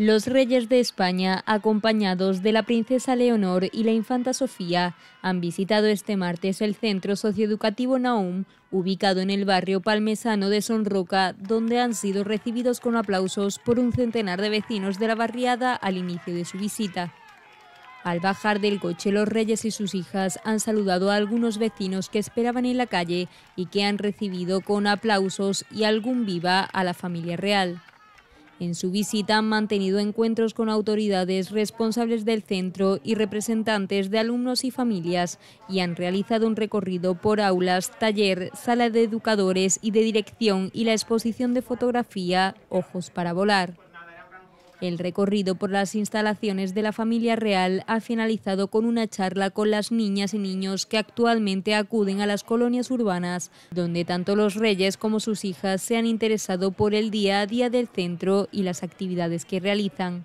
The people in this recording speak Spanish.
Los reyes de España, acompañados de la princesa Leonor y la infanta Sofía, han visitado este martes el centro socioeducativo Naum, ubicado en el barrio palmesano de Sonroca, donde han sido recibidos con aplausos por un centenar de vecinos de la barriada al inicio de su visita. Al bajar del coche, los reyes y sus hijas han saludado a algunos vecinos que esperaban en la calle y que han recibido con aplausos y algún viva a la familia real. En su visita han mantenido encuentros con autoridades, responsables del centro y representantes de alumnos y familias y han realizado un recorrido por aulas, taller, sala de educadores y de dirección y la exposición de fotografía Ojos para Volar. El recorrido por las instalaciones de la familia real ha finalizado con una charla con las niñas y niños que actualmente acuden a las colonias urbanas, donde tanto los reyes como sus hijas se han interesado por el día a día del centro y las actividades que realizan.